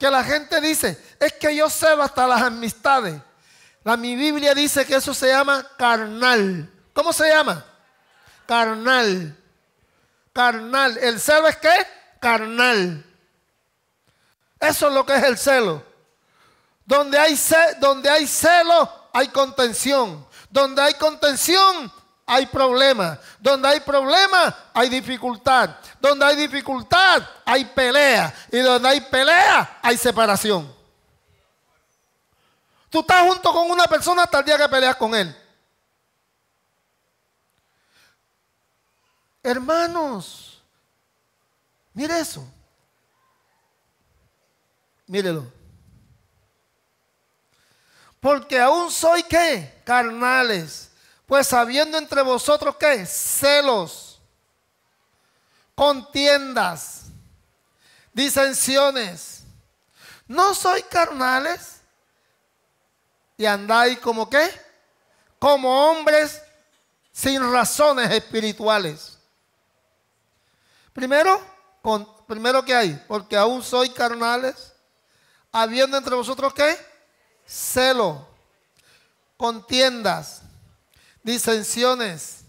que la gente dice, es que yo cedo hasta las amistades. La, mi Biblia dice que eso se llama carnal. ¿Cómo se llama? Carnal. Carnal. ¿El celo es qué? Carnal. Eso es lo que es el celo. Donde hay, donde hay celo, hay contención. Donde hay contención, hay problemas Donde hay problemas hay dificultad. Donde hay dificultad, hay pelea. Y donde hay pelea, hay separación. Tú estás junto con una persona hasta el día que peleas con él. Hermanos, mire eso. Mírelo. Porque aún soy qué? Carnales. Pues habiendo entre vosotros qué? Celos, contiendas, disensiones. No soy carnales y andáis como qué? Como hombres sin razones espirituales. Primero, con, primero que hay, porque aún soy carnales, habiendo entre vosotros qué? Celo, contiendas, disensiones.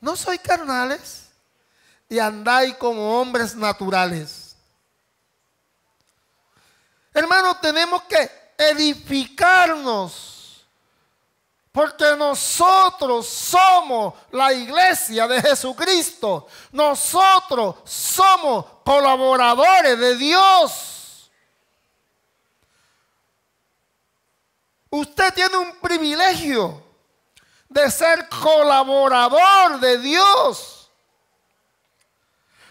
No soy carnales y andáis como hombres naturales. Hermanos, tenemos que edificarnos porque nosotros somos la iglesia de Jesucristo. Nosotros somos colaboradores de Dios. Usted tiene un privilegio de ser colaborador de Dios.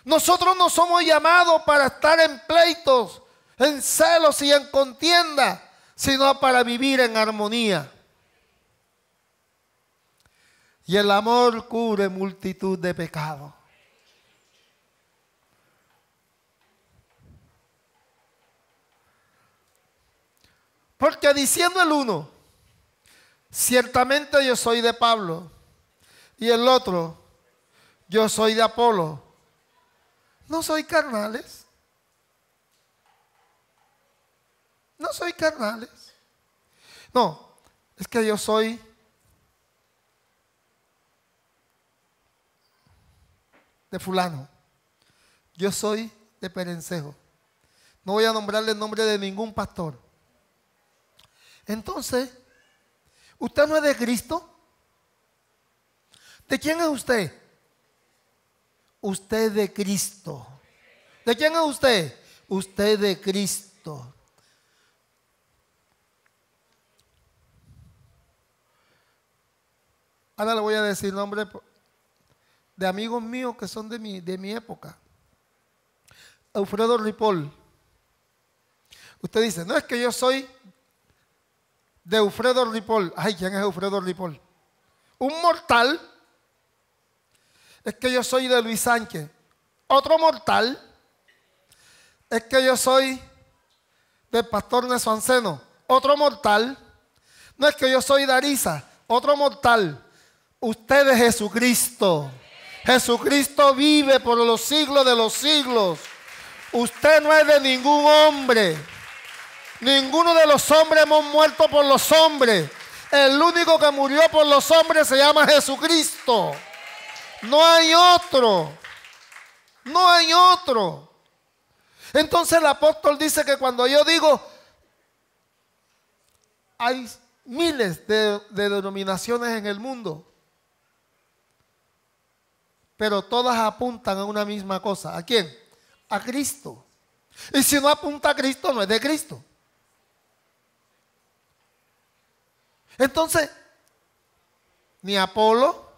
Nosotros no somos llamados para estar en pleitos, en celos y en contienda, sino para vivir en armonía. Y el amor cubre multitud de pecados. Porque diciendo el uno, ciertamente yo soy de Pablo, y el otro, yo soy de Apolo. No soy carnales. No soy carnales. No, es que yo soy de fulano. Yo soy de Perencejo. No voy a nombrarle el nombre de ningún pastor. Entonces, ¿Usted no es de Cristo? ¿De quién es usted? Usted de Cristo. ¿De quién es usted? Usted de Cristo. Ahora le voy a decir nombre de amigos míos que son de mi, de mi época. Alfredo Ripoll. Usted dice, no es que yo soy de Eufredo Ripoll. Ay, ¿quién es Eufredo Ripoll? Un mortal. Es que yo soy de Luis Sánchez. Otro mortal. Es que yo soy del pastor Neso Otro mortal. No es que yo soy de Arisa. Otro mortal. Usted es Jesucristo. Jesucristo vive por los siglos de los siglos. Usted no es de ningún hombre. Ninguno de los hombres hemos muerto por los hombres. El único que murió por los hombres se llama Jesucristo. No hay otro. No hay otro. Entonces el apóstol dice que cuando yo digo, hay miles de, denominaciones en el mundo, pero todas apuntan a una misma cosa. ¿A quién? A Cristo. Y si no apunta a Cristo, no es de Cristo. Entonces, ni Apolo,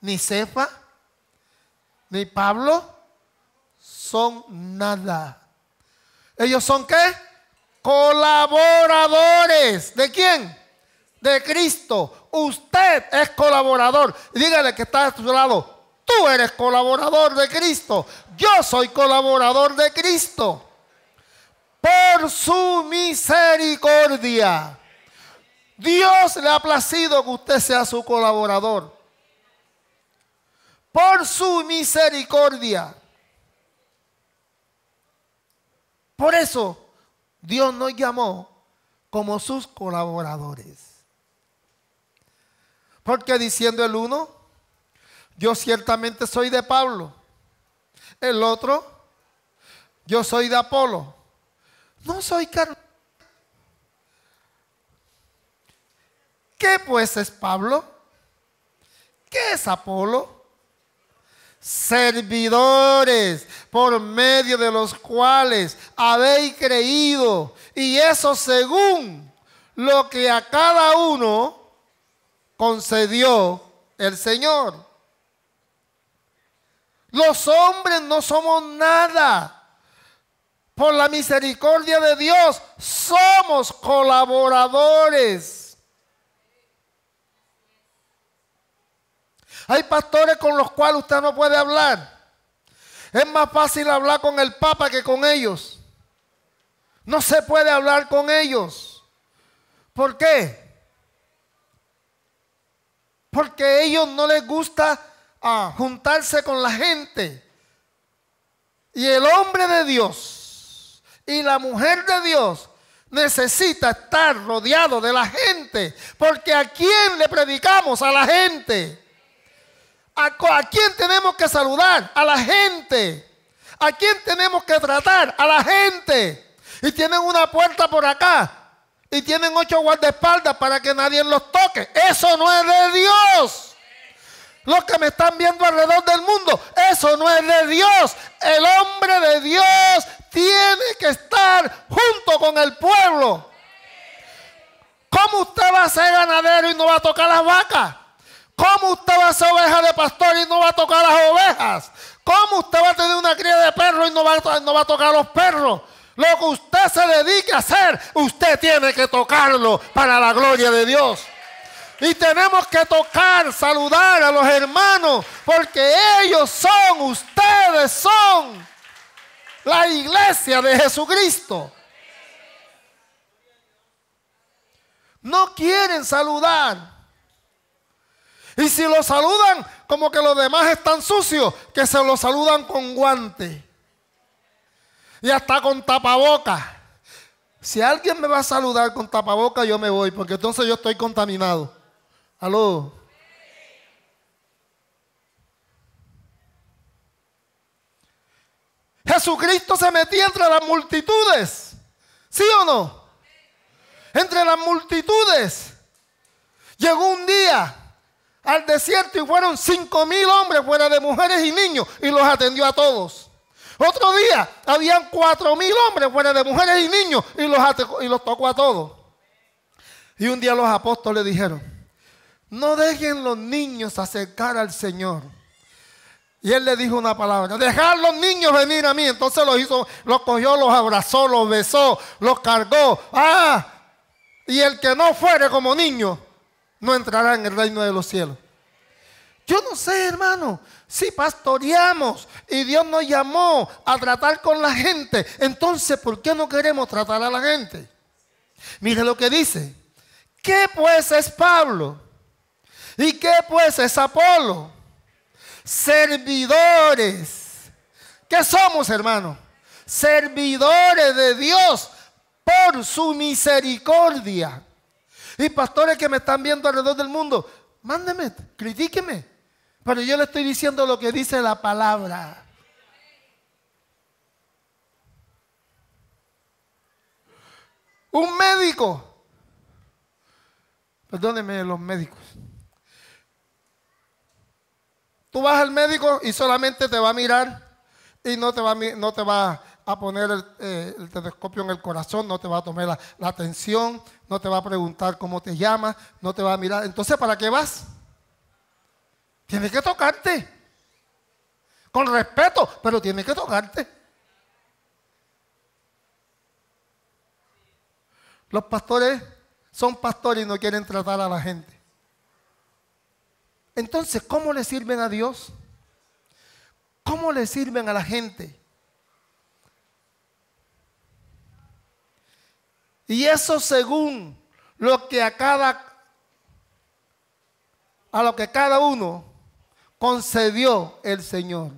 ni Cefa, ni Pablo son nada. Ellos son qué? Colaboradores. ¿De quién? De Cristo. Usted es colaborador. Dígale que está a su lado. Tú eres colaborador de Cristo. Yo soy colaborador de Cristo. Por su misericordia. Dios le ha placido que usted sea su colaborador. Por su misericordia. Por eso Dios nos llamó como sus colaboradores. Porque diciendo el uno, yo ciertamente soy de Pablo. El otro, yo soy de Apolo. No soy carnal ¿Qué pues es Pablo? ¿Qué es Apolo? servidores por medio de los cuales habéis creído. Y eso según lo que a cada uno concedió el Señor. Los hombres no somos nada. Por la misericordia de Dios somos colaboradores Hay pastores con los cuales usted no puede hablar. Es más fácil hablar con el Papa que con ellos. No se puede hablar con ellos. ¿Por qué? Porque a ellos no les gusta ah, juntarse con la gente. Y el hombre de Dios y la mujer de Dios necesita estar rodeado de la gente. Porque a quién le predicamos? A la gente. ¿A, quién tenemos que saludar? A la gente. ¿A quién tenemos que tratar? A la gente. Y tienen una puerta por acá. Y tienen ocho guardaespaldas para que nadie los toque. Eso no es de Dios los que me están viendo alrededor del mundo. Eso no es de Dios. El hombre de Dios tiene que estar junto con el pueblo. ¿Cómo usted va a ser ganadero y no va a tocar las vacas? ¿Cómo usted va a ser oveja de pastor y no va a tocar las ovejas? ¿Cómo usted va a tener una cría de perro y no va, no va a tocar los perros? Lo que usted se dedique a hacer, usted tiene que tocarlo para la gloria de Dios. Y tenemos que tocar, saludar a los hermanos, porque ellos son, ustedes son la iglesia de Jesucristo. No quieren saludar. Y si lo saludan como que los demás están sucios, que se lo saludan con guante. Y hasta con tapaboca. Si alguien me va a saludar con tapaboca, yo me voy, porque entonces yo estoy contaminado. Aló. Jesucristo se metía entre las multitudes. ¿Sí o no? Entre las multitudes. Llegó un día al desierto y fueron cinco mil hombres fuera de mujeres y niños y los atendió a todos. Otro día habían cuatro mil hombres fuera de mujeres y niños y los, y los tocó a todos. Y un día los apóstoles dijeron, no dejen los niños acercar al Señor. Y él le dijo una palabra, dejar los niños venir a mí. Entonces los hizo, los cogió, los abrazó, los besó, los cargó. Ah, y el que no fuere como niño, no entrará en el reino de los cielos. Yo no sé, hermano, si pastoreamos y Dios nos llamó a tratar con la gente, entonces ¿por qué no queremos tratar a la gente? Mire lo que dice. ¿Qué pues es Pablo? ¿Y qué pues es Apolo? Servidores. ¿Qué somos, hermano? Servidores de Dios por su misericordia. Y pastores que me están viendo alrededor del mundo, mándeme, critíqueme. Pero yo le estoy diciendo lo que dice la palabra. Un médico. Perdónenme los médicos. Tú vas al médico y solamente te va a mirar y no te va, no te va a poner eh, el, telescopio en el corazón, no te va a tomar la, atención, no te va a preguntar cómo te llamas, no te va a mirar. Entonces, ¿para qué vas? tiene que tocarte. Con respeto, pero tiene que tocarte. Los pastores son pastores y no quieren tratar a la gente. Entonces, ¿cómo le sirven a Dios? ¿Cómo le sirven a la gente? Y eso según lo que a cada a lo que cada uno concedió el Señor.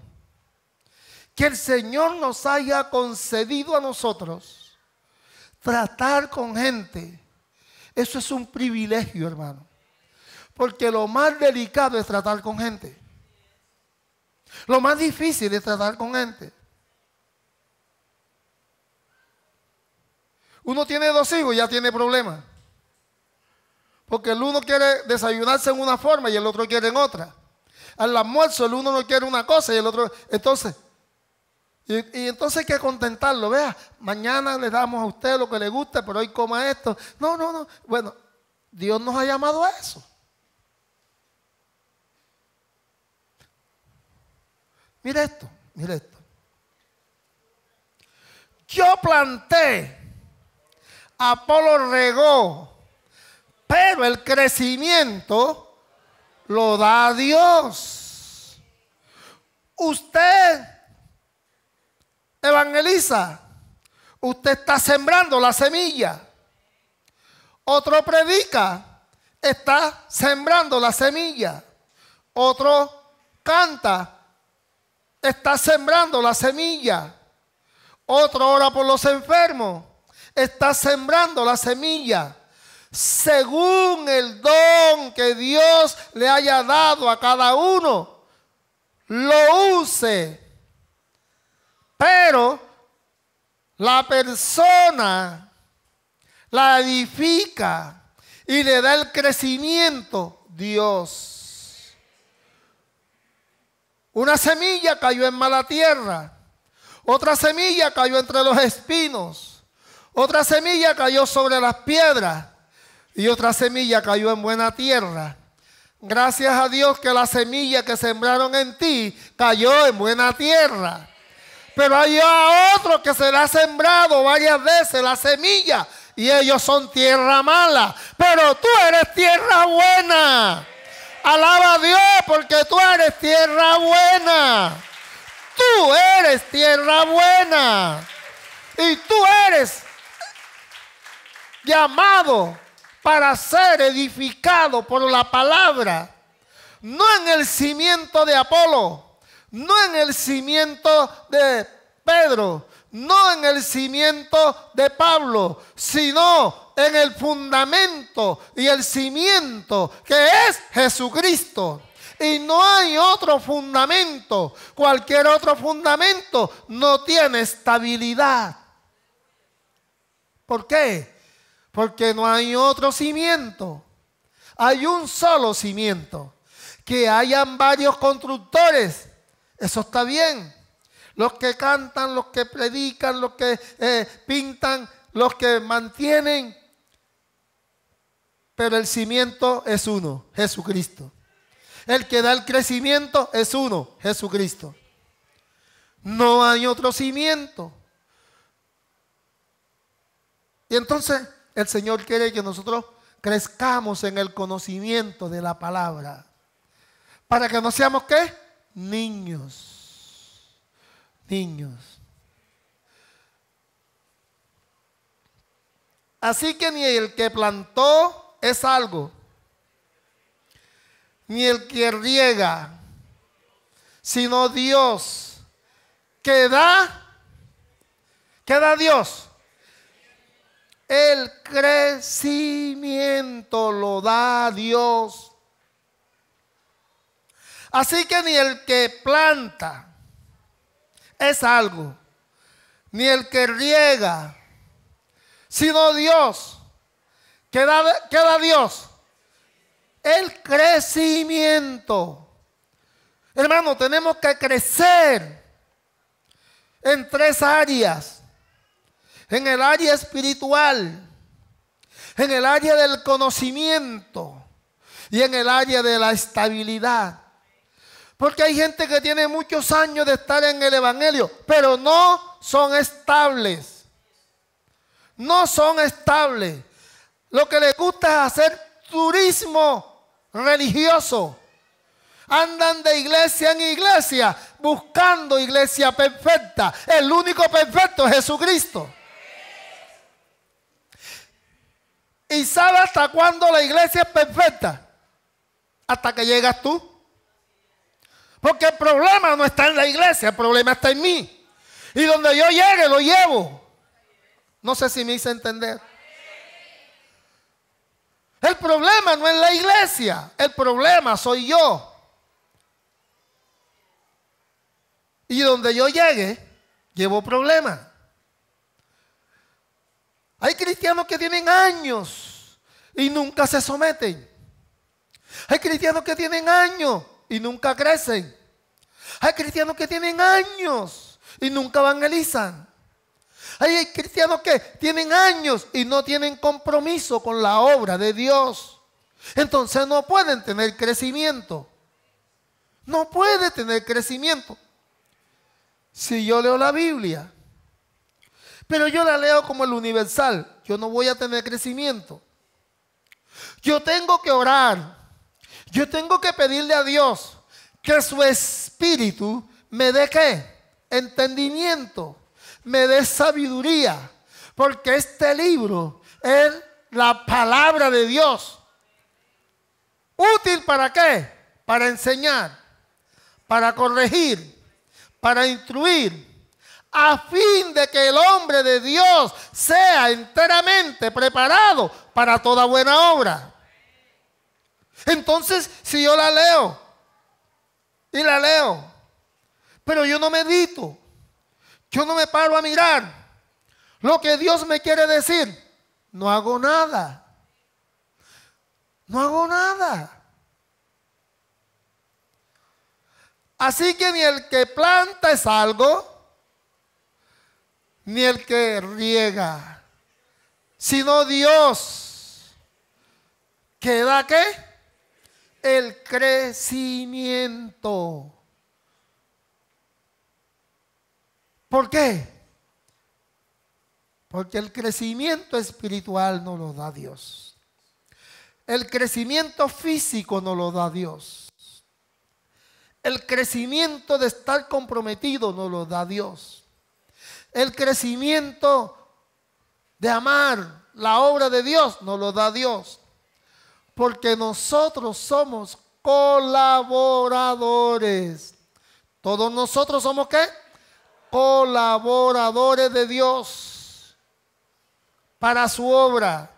Que el Señor nos haya concedido a nosotros tratar con gente. Eso es un privilegio, hermano. Porque lo más delicado es tratar con gente. Lo más difícil es tratar con gente. Uno tiene dos hijos y ya tiene problemas. Porque el uno quiere desayunarse en una forma y el otro quiere en otra. Al almuerzo el uno no quiere una cosa y el otro... Entonces, y, entonces hay que contentarlo. Vea, mañana le damos a usted lo que le gusta, pero hoy coma esto. No, no, no. Bueno, Dios nos ha llamado a eso. mire esto, mire esto. Yo planté Apolo regó, pero el crecimiento lo da Dios. Usted evangeliza, usted está sembrando la semilla. Otro predica, está sembrando la semilla. Otro canta, está sembrando la semilla. Otro ora por los enfermos está sembrando la semilla según el don que Dios le haya dado a cada uno, lo use. Pero la persona la edifica y le da el crecimiento Dios. Una semilla cayó en mala tierra, otra semilla cayó entre los espinos. Otra semilla cayó sobre las piedras y otra semilla cayó en buena tierra. Gracias a Dios que la semilla que sembraron en ti cayó en buena tierra. Pero hay otro que se le ha sembrado varias veces la semilla y ellos son tierra mala. Pero tú eres tierra buena. Alaba a Dios porque tú eres tierra buena. Tú eres tierra buena. Y tú eres llamado para ser edificado por la palabra, no en el cimiento de Apolo, no en el cimiento de Pedro, no en el cimiento de Pablo, sino en el fundamento y el cimiento que es Jesucristo. Y no hay otro fundamento. Cualquier otro fundamento no tiene estabilidad. ¿Por qué? Porque no hay otro cimiento. Hay un solo cimiento. Que hayan varios constructores. Eso está bien. Los que cantan, los que predican, los que eh, pintan, los que mantienen. Pero el cimiento es uno, Jesucristo. El que da el crecimiento es uno, Jesucristo. No hay otro cimiento. Y entonces el Señor quiere que nosotros crezcamos en el conocimiento de la palabra. Para que no seamos qué? Niños. Niños. Así que ni el que plantó es algo, ni el que riega, sino Dios, que da, que da Dios el crecimiento lo da Dios. Así que ni el que planta es algo, ni el que riega, sino Dios. ¿Qué da, Dios? El crecimiento. Hermano, tenemos que crecer en tres áreas en el área espiritual, en el área del conocimiento y en el área de la estabilidad. Porque hay gente que tiene muchos años de estar en el Evangelio, pero no son estables. No son estables. Lo que les gusta es hacer turismo religioso. Andan de iglesia en iglesia buscando iglesia perfecta. El único perfecto es Jesucristo. ¿Y sabe hasta cuándo la iglesia es perfecta? Hasta que llegas tú. Porque el problema no está en la iglesia, el problema está en mí. Y donde yo llegue, lo llevo. No sé si me hice entender. El problema no es la iglesia, el problema soy yo. Y donde yo llegue, llevo problemas. Hay cristianos que tienen años y nunca se someten. Hay cristianos que tienen años y nunca crecen. Hay cristianos que tienen años y nunca evangelizan. Hay cristianos que tienen años y no tienen compromiso con la obra de Dios. Entonces no pueden tener crecimiento. No puede tener crecimiento. Si yo leo la Biblia, pero yo la leo como el universal, yo no voy a tener crecimiento. Yo tengo que orar. Yo tengo que pedirle a Dios que su espíritu me dé qué? Entendimiento, me dé sabiduría, porque este libro es la palabra de Dios. ¿Útil para qué? Para enseñar, para corregir, para instruir, a fin de que el hombre de Dios sea enteramente preparado para toda buena obra. Entonces, si yo la leo y la leo, pero yo no medito, yo no me paro a mirar lo que Dios me quiere decir, no hago nada. No hago nada. Así que ni el que planta es algo, ni el que riega, sino Dios que da qué? El crecimiento. ¿Por qué? Porque el crecimiento espiritual no lo da Dios. El crecimiento físico no lo da Dios. El crecimiento de estar comprometido no lo da Dios. El crecimiento de amar la obra de Dios nos lo da Dios. Porque nosotros somos colaboradores. Todos nosotros somos qué? Colaboradores de Dios para su obra.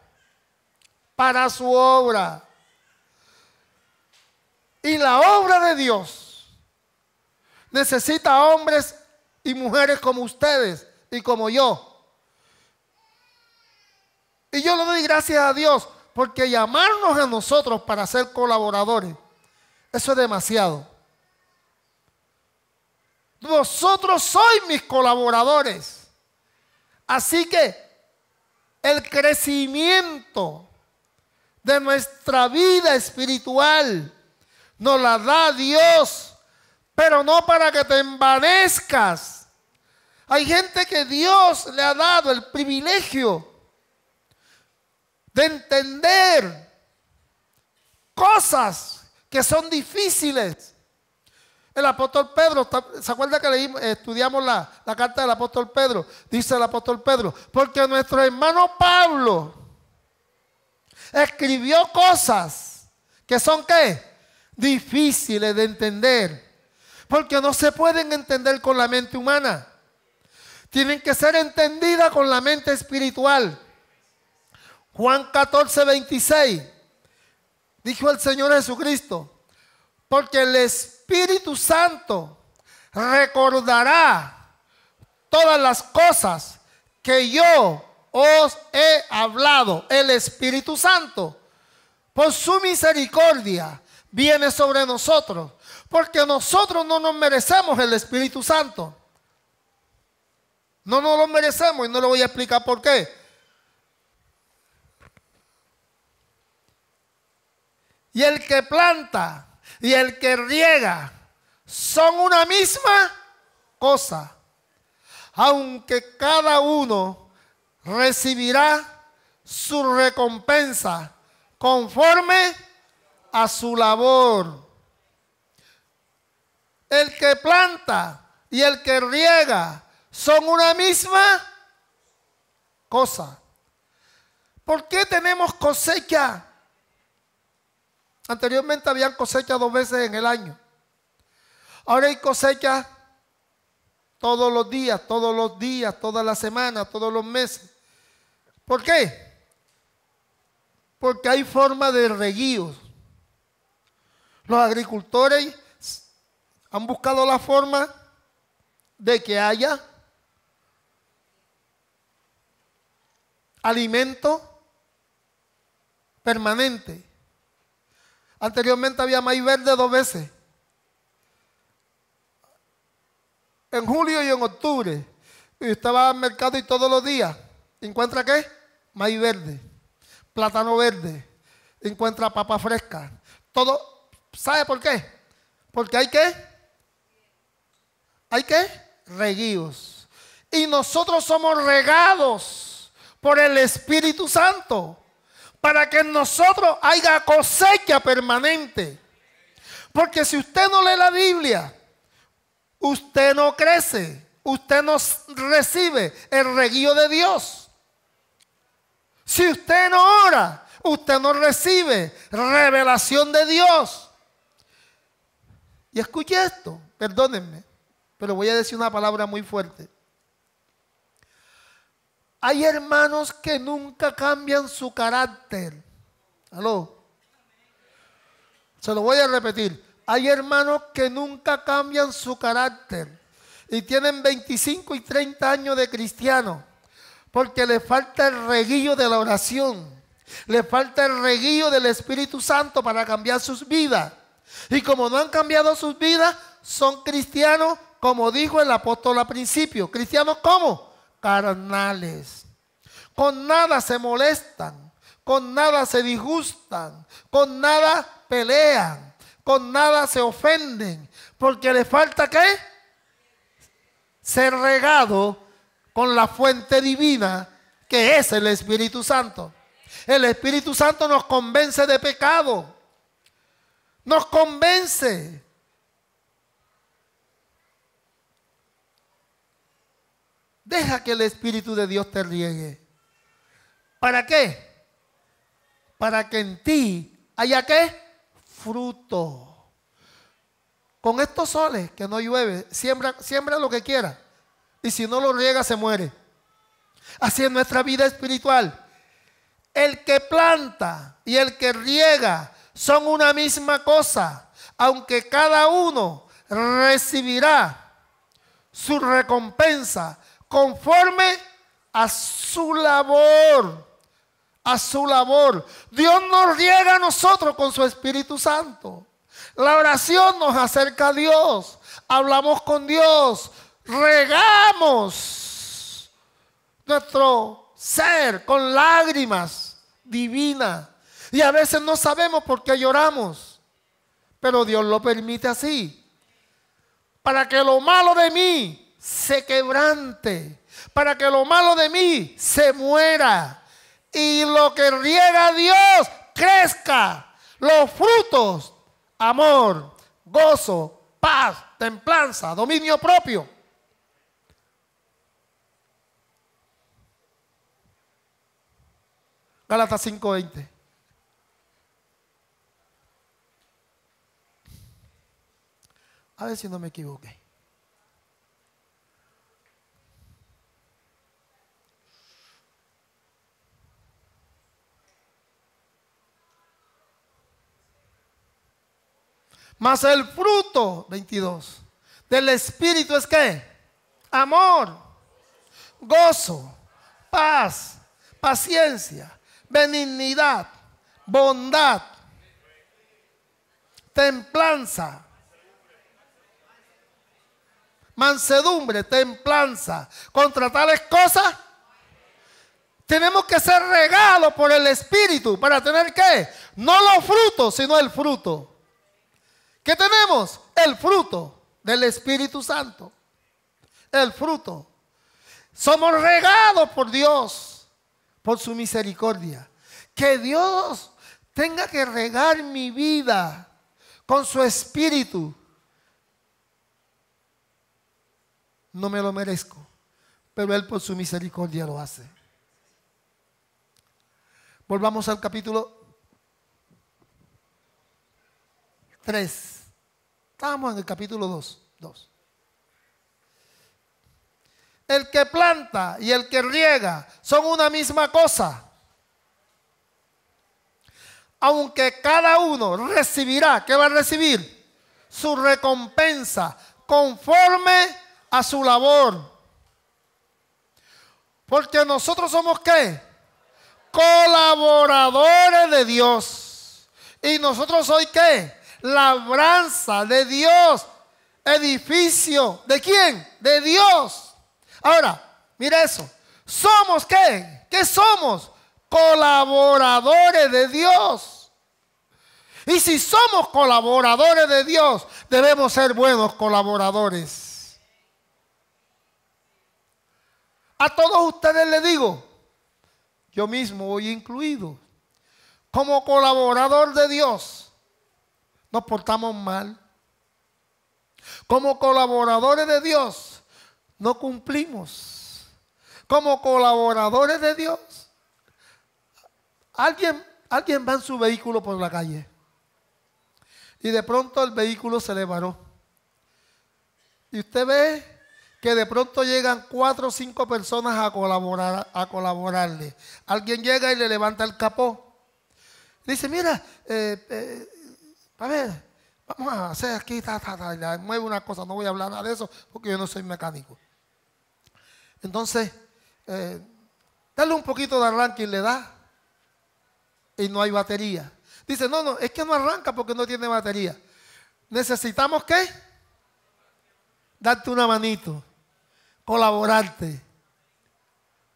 Para su obra. Y la obra de Dios necesita hombres y mujeres como ustedes y como yo. Y yo le doy gracias a Dios porque llamarnos a nosotros para ser colaboradores, eso es demasiado. Vosotros sois mis colaboradores. Así que el crecimiento de nuestra vida espiritual nos la da Dios pero no para que te envanezcas. Hay gente que Dios le ha dado el privilegio de entender cosas que son difíciles. El apóstol Pedro, ¿se acuerda que leímos, estudiamos la, carta del apóstol Pedro? Dice el apóstol Pedro, porque nuestro hermano Pablo escribió cosas que son qué? Difíciles de entender porque no se pueden entender con la mente humana. Tienen que ser entendidas con la mente espiritual. Juan 14, 26. Dijo el Señor Jesucristo, porque el Espíritu Santo recordará todas las cosas que yo os he hablado. El Espíritu Santo, por su misericordia, viene sobre nosotros porque nosotros no nos merecemos el Espíritu Santo. No nos lo merecemos y no le voy a explicar por qué. Y el que planta y el que riega son una misma cosa. Aunque cada uno recibirá su recompensa conforme a su labor. El que planta y el que riega son una misma cosa. ¿Por qué tenemos cosecha? Anteriormente habían cosecha dos veces en el año. Ahora hay cosecha todos los días, todos los días, todas las semanas, todos los meses. ¿Por qué? Porque hay forma de reguíos. Los agricultores han buscado la forma de que haya alimento permanente. Anteriormente había maíz verde dos veces. En julio y en octubre. Y estaba al mercado y todos los días encuentra qué? Maíz verde, plátano verde, encuentra papa fresca. Todo, ¿sabe por qué? Porque hay que ¿Hay qué? Reguíos. Y nosotros somos regados por el Espíritu Santo para que en nosotros haya cosecha permanente. Porque si usted no lee la Biblia, usted no crece, usted no recibe el reguío de Dios. Si usted no ora, usted no recibe revelación de Dios. Y escuche esto, perdónenme pero voy a decir una palabra muy fuerte. Hay hermanos que nunca cambian su carácter. ¿Aló? Se lo voy a repetir. Hay hermanos que nunca cambian su carácter y tienen 25 y 30 años de cristiano porque le falta el reguillo de la oración. Le falta el reguillo del Espíritu Santo para cambiar sus vidas. Y como no han cambiado sus vidas, son cristianos, como dijo el apóstol al principio, cristianos como carnales. Con nada se molestan, con nada se disgustan, con nada pelean, con nada se ofenden, porque le falta qué? Ser regado con la fuente divina que es el Espíritu Santo. El Espíritu Santo nos convence de pecado, nos convence Deja que el Espíritu de Dios te riegue. ¿Para qué? Para que en ti haya qué? Fruto. Con estos soles que no llueve, siembra, siembra lo que quiera. Y si no lo riega, se muere. Así es nuestra vida espiritual. El que planta y el que riega son una misma cosa, aunque cada uno recibirá su recompensa conforme a su labor. A su labor. Dios nos riega a nosotros con su Espíritu Santo. La oración nos acerca a Dios. Hablamos con Dios. Regamos nuestro ser con lágrimas divinas. Y a veces no sabemos por qué lloramos. Pero Dios lo permite así. Para que lo malo de mí se quebrante, para que lo malo de mí se muera y lo que riega Dios crezca. Los frutos, amor, gozo, paz, templanza, dominio propio. Galata 5:20. A ver si no me equivoqué. Mas el fruto, 22, del Espíritu es que amor, gozo, paz, paciencia, benignidad, bondad, templanza, mansedumbre, templanza. Contra tales cosas tenemos que ser regalos por el Espíritu para tener que no los frutos, sino el fruto. ¿Qué tenemos? El fruto del Espíritu Santo. El fruto. Somos regados por Dios, por su misericordia. Que Dios tenga que regar mi vida con su espíritu. No me lo merezco, pero Él por su misericordia lo hace. Volvamos al capítulo 3. Estamos en el capítulo 2. 2. El que planta y el que riega son una misma cosa. Aunque cada uno recibirá, ¿qué va a recibir? Su recompensa conforme a su labor. Porque nosotros somos qué? Colaboradores de Dios. ¿Y nosotros hoy qué? labranza de Dios, edificio, ¿de quién? De Dios. Ahora, mira eso. ¿Somos qué? ¿Qué somos? Colaboradores de Dios. Y si somos colaboradores de Dios, debemos ser buenos colaboradores. A todos ustedes les digo, yo mismo voy incluido, como colaborador de Dios nos portamos mal. Como colaboradores de Dios, no cumplimos. Como colaboradores de Dios, alguien, alguien va en su vehículo por la calle. Y de pronto el vehículo se le varó. Y usted ve que de pronto llegan cuatro o cinco personas a, colaborar, a colaborarle. Alguien llega y le levanta el capó. Dice, mira, eh, eh a ver, vamos a hacer aquí, mueve una cosa, no voy a hablar nada de eso porque yo no soy mecánico. Entonces, eh, dale un poquito de arranque y le da y no hay batería. Dice, no, no, es que no arranca porque no tiene batería. Necesitamos qué? Darte una manito, colaborarte.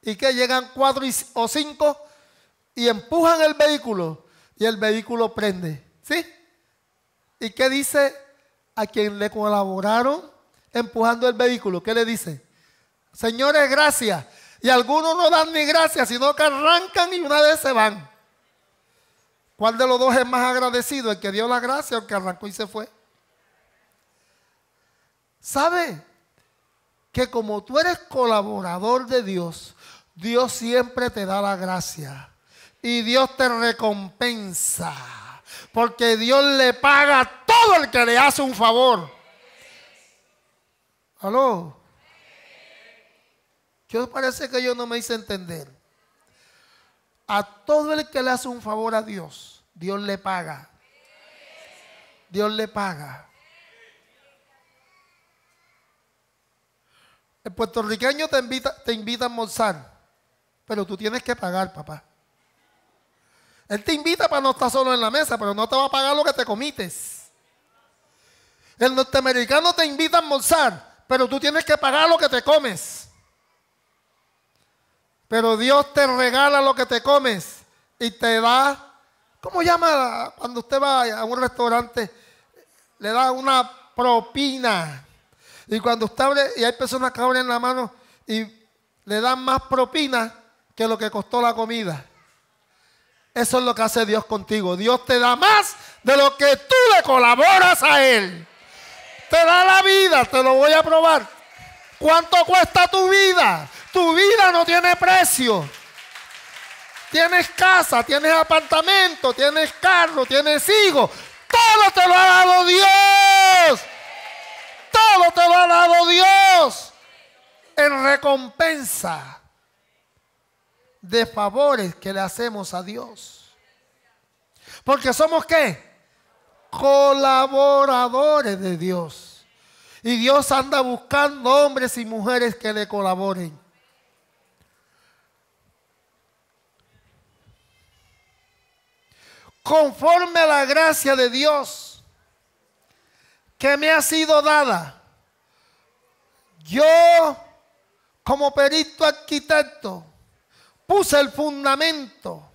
Y que llegan cuatro o cinco y empujan el vehículo y el vehículo prende. ¿Sí? ¿Y qué dice a quien le colaboraron empujando el vehículo? ¿Qué le dice? Señores, gracias. Y algunos no dan ni gracias, sino que arrancan y una vez se van. ¿Cuál de los dos es más agradecido? ¿El que dio la gracia o el que arrancó y se fue? ¿Sabe? Que como tú eres colaborador de Dios, Dios siempre te da la gracia. Y Dios te recompensa porque Dios le paga a todo el que le hace un favor. ¿Aló? Yo parece que yo no me hice entender. A todo el que le hace un favor a Dios, Dios le paga. Dios le paga. El puertorriqueño te invita, te invita a almorzar, pero tú tienes que pagar, papá. Él te invita para no estar solo en la mesa, pero no te va a pagar lo que te comites. El norteamericano te invita a almorzar, pero tú tienes que pagar lo que te comes. Pero Dios te regala lo que te comes y te da, ¿cómo llama cuando usted va a un restaurante? Le da una propina. Y cuando usted abre, y hay personas que abren la mano y le dan más propina que lo que costó la comida. Eso es lo que hace Dios contigo. Dios te da más de lo que tú le colaboras a Él. Te da la vida, te lo voy a probar. ¿Cuánto cuesta tu vida? Tu vida no tiene precio. Tienes casa, tienes apartamento, tienes carro, tienes hijos. Todo te lo ha dado Dios. Todo te lo ha dado Dios. En recompensa de favores que le hacemos a Dios. Porque somos qué? Colaboradores de Dios. Y Dios anda buscando hombres y mujeres que le colaboren. Conforme a la gracia de Dios que me ha sido dada, yo como perito arquitecto puse el fundamento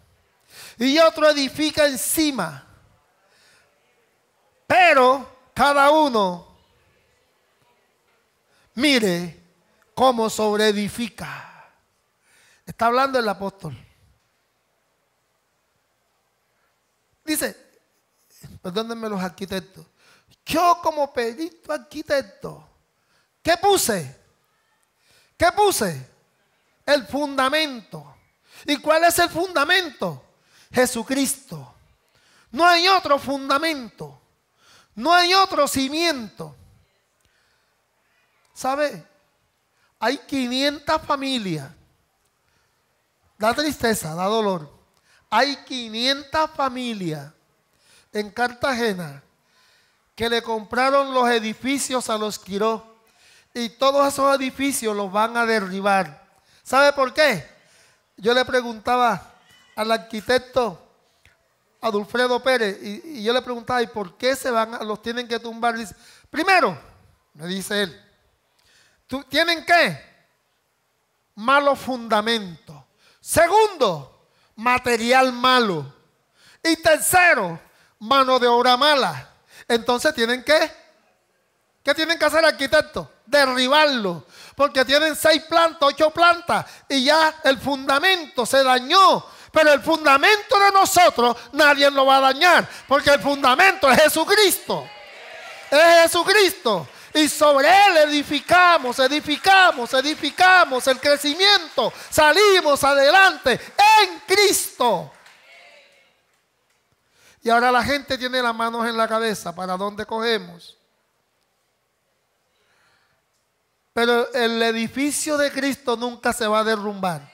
y otro edifica encima. Pero cada uno mire cómo sobreedifica. Está hablando el apóstol. Dice, perdónenme los arquitectos, yo como perito arquitecto, ¿qué puse? ¿Qué puse? El fundamento. ¿Y cuál es el fundamento? Jesucristo. No hay otro fundamento. No hay otro cimiento. ¿Sabe? Hay 500 familias. Da tristeza, da dolor. Hay 500 familias en Cartagena que le compraron los edificios a los Quiró. Y todos esos edificios los van a derribar. ¿Sabe por qué? yo le preguntaba al arquitecto Adulfredo Pérez, y, yo le preguntaba, ¿y por qué se van, los tienen que tumbar? primero, me dice él, ¿tú, ¿tienen qué? malo fundamento, Segundo, material malo. Y tercero, mano de obra mala. Entonces tienen que, ¿qué tienen que hacer arquitecto? Derribarlo porque tienen seis plantas, ocho plantas, y ya el fundamento se dañó. Pero el fundamento de nosotros nadie lo va a dañar, porque el fundamento es Jesucristo. Es Jesucristo. Y sobre él edificamos, edificamos, edificamos el crecimiento. Salimos adelante en Cristo. Y ahora la gente tiene las manos en la cabeza. ¿Para dónde cogemos? Pero el edificio de Cristo nunca se va a derrumbar.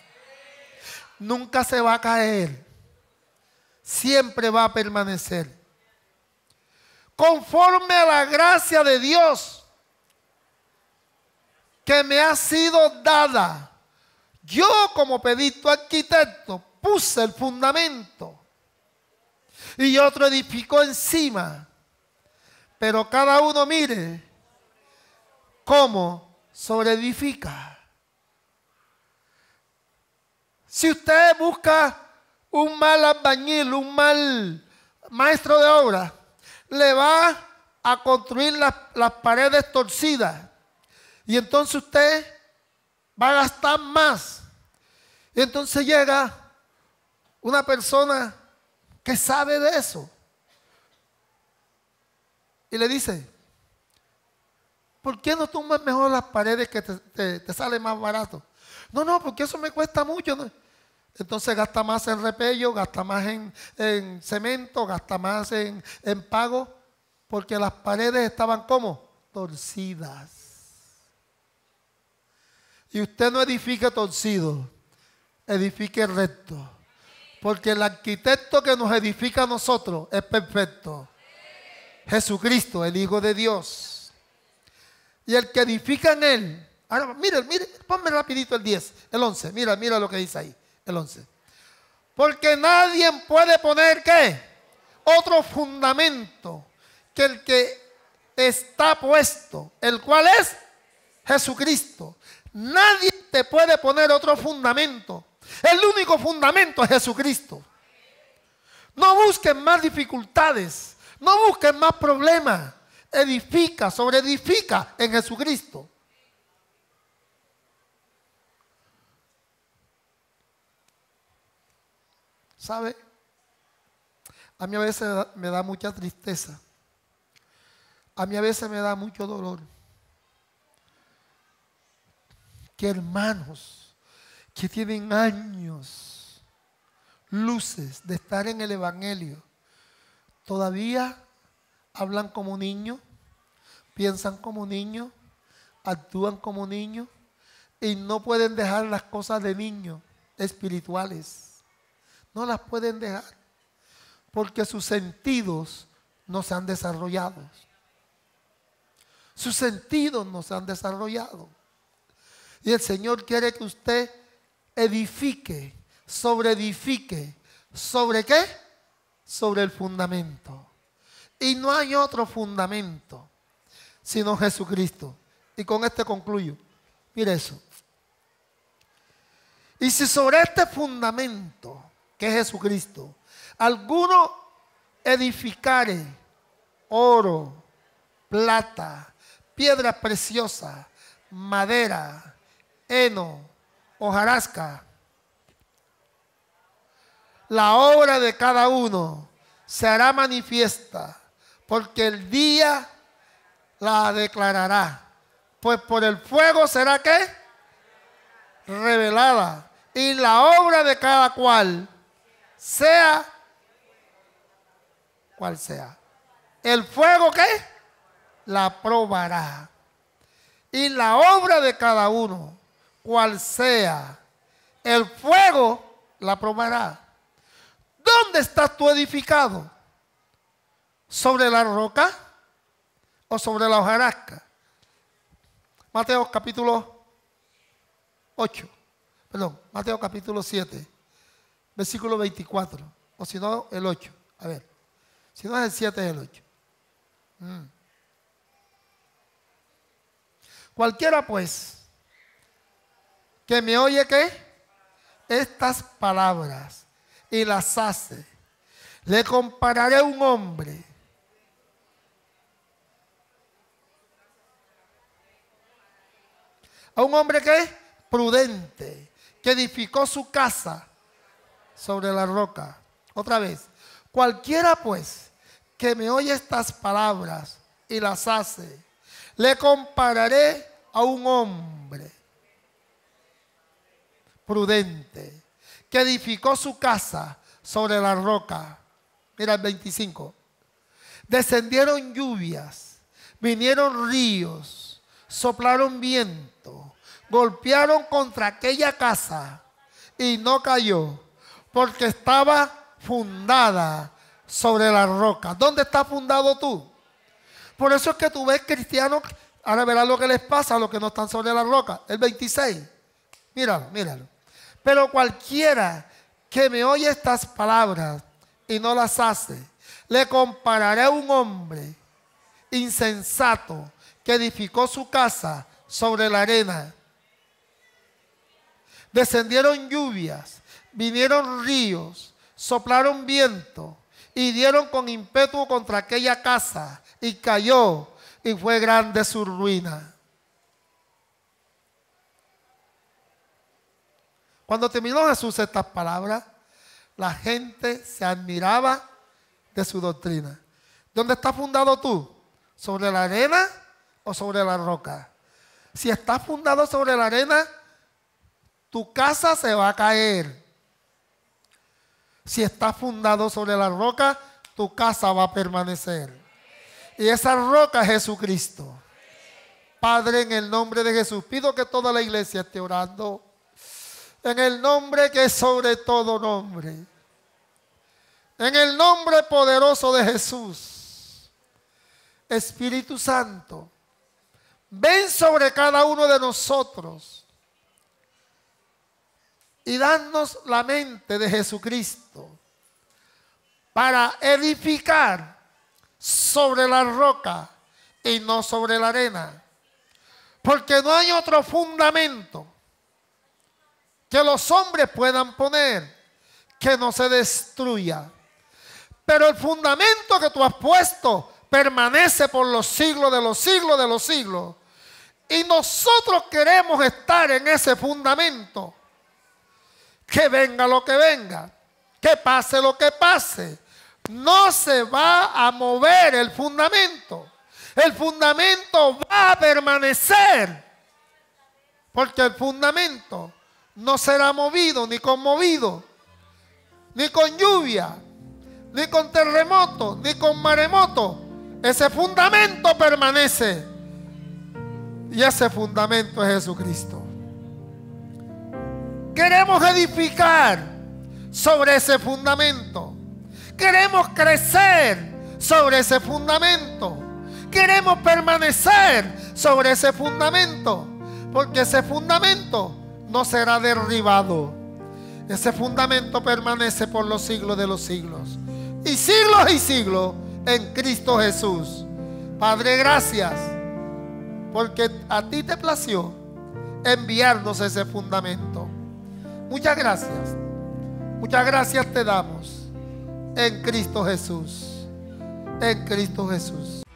Nunca se va a caer. Siempre va a permanecer. Conforme a la gracia de Dios que me ha sido dada. Yo como pedito arquitecto puse el fundamento y otro edificó encima. Pero cada uno mire cómo sobreedifica. Si usted busca un mal albañil, un mal maestro de obra, le va a construir las, las paredes torcidas. Y entonces usted va a gastar más. Y entonces llega una persona que sabe de eso. Y le dice, ¿Por qué no tumbas mejor las paredes que te, te, sale más barato? No, no, porque eso me cuesta mucho. Entonces gasta más en repello, gasta más en, cemento, gasta más en, en, pago, porque las paredes estaban como torcidas. Y usted no edifique torcido, edifique recto. Porque el arquitecto que nos edifica a nosotros es perfecto. Jesucristo, el Hijo de Dios. Y el que edifica en él. Ahora, mire, mire, ponme rapidito el 10, el 11. Mira, mira lo que dice ahí, el 11. Porque nadie puede poner qué? Otro fundamento que el que está puesto, el cual es Jesucristo. Nadie te puede poner otro fundamento. El único fundamento es Jesucristo. No busquen más dificultades, no busquen más problemas edifica, sobre edifica en Jesucristo. ¿Sabe? A mí a veces me da mucha tristeza. A mí a veces me da mucho dolor. Que hermanos que tienen años, luces de estar en el Evangelio, todavía hablan como niños, piensan como niños, actúan como niños y no pueden dejar las cosas de niños espirituales. No las pueden dejar porque sus sentidos no se han desarrollado. Sus sentidos no se han desarrollado. Y el Señor quiere que usted edifique, sobreedifique. ¿Sobre qué? Sobre el fundamento. Y no hay otro fundamento sino Jesucristo. Y con este concluyo. Mire eso. Y si sobre este fundamento, que es Jesucristo, alguno edificare oro, plata, piedras preciosas, madera, heno, hojarasca, la obra de cada uno se hará manifiesta porque el día la declarará. Pues por el fuego será que revelada. Y la obra de cada cual, sea cual sea. El fuego que la probará. Y la obra de cada uno, cual sea, el fuego la probará. ¿Dónde estás tu edificado? sobre la roca o sobre la hojarasca. Mateo capítulo 8, perdón, Mateo capítulo 7, versículo 24, o si no, el 8. A ver, si no es el 7, es el 8. Mm. Cualquiera pues que me oye que estas palabras y las hace, le compararé a un hombre A un hombre que es prudente, que edificó su casa sobre la roca. Otra vez, cualquiera pues que me oye estas palabras y las hace, le compararé a un hombre prudente que edificó su casa sobre la roca. Mira el 25. Descendieron lluvias, vinieron ríos, soplaron vientos golpearon contra aquella casa y no cayó, porque estaba fundada sobre la roca. ¿Dónde está fundado tú? Por eso es que tú ves cristianos, ahora verás lo que les pasa a los que no están sobre la roca. El 26, míralo, míralo. Pero cualquiera que me oye estas palabras y no las hace, le compararé a un hombre insensato que edificó su casa sobre la arena Descendieron lluvias, vinieron ríos, soplaron viento y dieron con ímpetu contra aquella casa y cayó y fue grande su ruina. Cuando terminó Jesús estas palabras, la gente se admiraba de su doctrina. ¿Dónde estás fundado tú? ¿Sobre la arena o sobre la roca? Si estás fundado sobre la arena, tu casa se va a caer. Si está fundado sobre la roca, tu casa va a permanecer. Y esa roca es Jesucristo. Padre, en el nombre de Jesús, pido que toda la iglesia esté orando. En el nombre que es sobre todo nombre. En el nombre poderoso de Jesús. Espíritu Santo, ven sobre cada uno de nosotros y darnos la mente de Jesucristo para edificar sobre la roca y no sobre la arena. Porque no hay otro fundamento que los hombres puedan poner que no se destruya. Pero el fundamento que tú has puesto permanece por los siglos de los siglos de los siglos. Y nosotros queremos estar en ese fundamento que venga lo que venga, que pase lo que pase. No se va a mover el fundamento. El fundamento va a permanecer. Porque el fundamento no será movido ni conmovido, ni con lluvia, ni con terremoto, ni con maremoto. Ese fundamento permanece. Y ese fundamento es Jesucristo. Queremos edificar sobre ese fundamento. Queremos crecer sobre ese fundamento. Queremos permanecer sobre ese fundamento. Porque ese fundamento no será derribado. Ese fundamento permanece por los siglos de los siglos. Y siglos y siglos en Cristo Jesús. Padre, gracias. Porque a ti te plació enviarnos ese fundamento. Muchas gracias. Muchas gracias te damos. En Cristo Jesús. En Cristo Jesús.